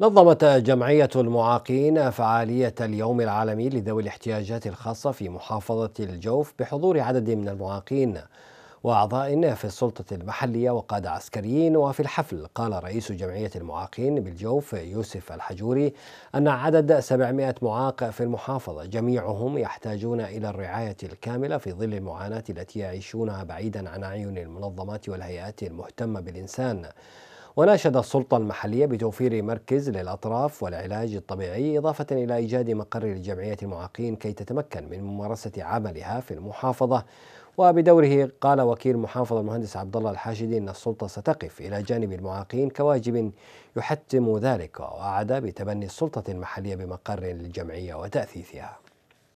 نظمت جمعية المعاقين فعالية اليوم العالمي لذوي الاحتياجات الخاصة في محافظة الجوف بحضور عدد من المعاقين وأعضاء في السلطة المحلية وقادة عسكريين وفي الحفل قال رئيس جمعية المعاقين بالجوف يوسف الحجوري أن عدد 700 معاق في المحافظة جميعهم يحتاجون إلى الرعاية الكاملة في ظل المعاناة التي يعيشونها بعيدا عن أعين المنظمات والهيئات المهتمة بالإنسان وناشد السلطة المحلية بتوفير مركز للأطراف والعلاج الطبيعي إضافة إلى إيجاد مقر لجمعية المعاقين كي تتمكن من ممارسة عملها في المحافظة وبدوره قال وكيل محافظ المهندس عبد الله الحاشدي ان السلطه ستقف الى جانب المعاقين كواجب يحتم ذلك ووعد بتبني السلطه المحليه بمقر للجمعيه وتاثيثها